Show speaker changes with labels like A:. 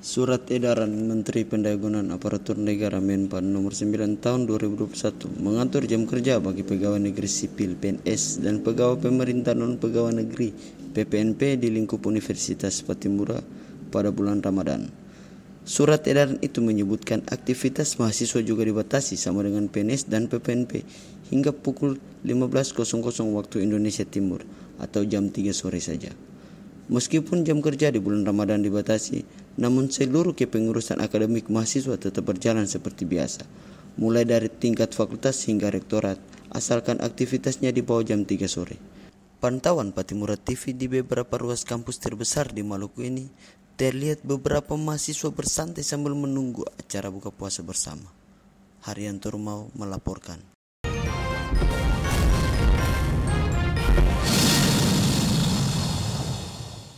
A: Surat Edaran Menteri Pendayagunaan Aparatur Negara Menpan Nomor 9 Tahun 2021 mengatur jam kerja bagi pegawai negeri sipil PNS dan pegawai pemerintah non pegawai negeri PPNP di lingkup Universitas Patimura pada bulan Ramadan. Surat edaran itu menyebutkan aktivitas mahasiswa juga dibatasi sama dengan PNS dan PPNP hingga pukul 15.00 waktu Indonesia Timur atau jam 3 sore saja. Meskipun jam kerja di bulan Ramadan dibatasi, namun seluruh kepengurusan akademik mahasiswa tetap berjalan seperti biasa, mulai dari tingkat fakultas hingga rektorat, asalkan aktivitasnya di bawah jam 3 sore. Pantauan Patimura TV di beberapa ruas kampus terbesar di Maluku ini terlihat beberapa mahasiswa bersantai sambil menunggu acara buka puasa bersama. Haryanto Rumau melaporkan.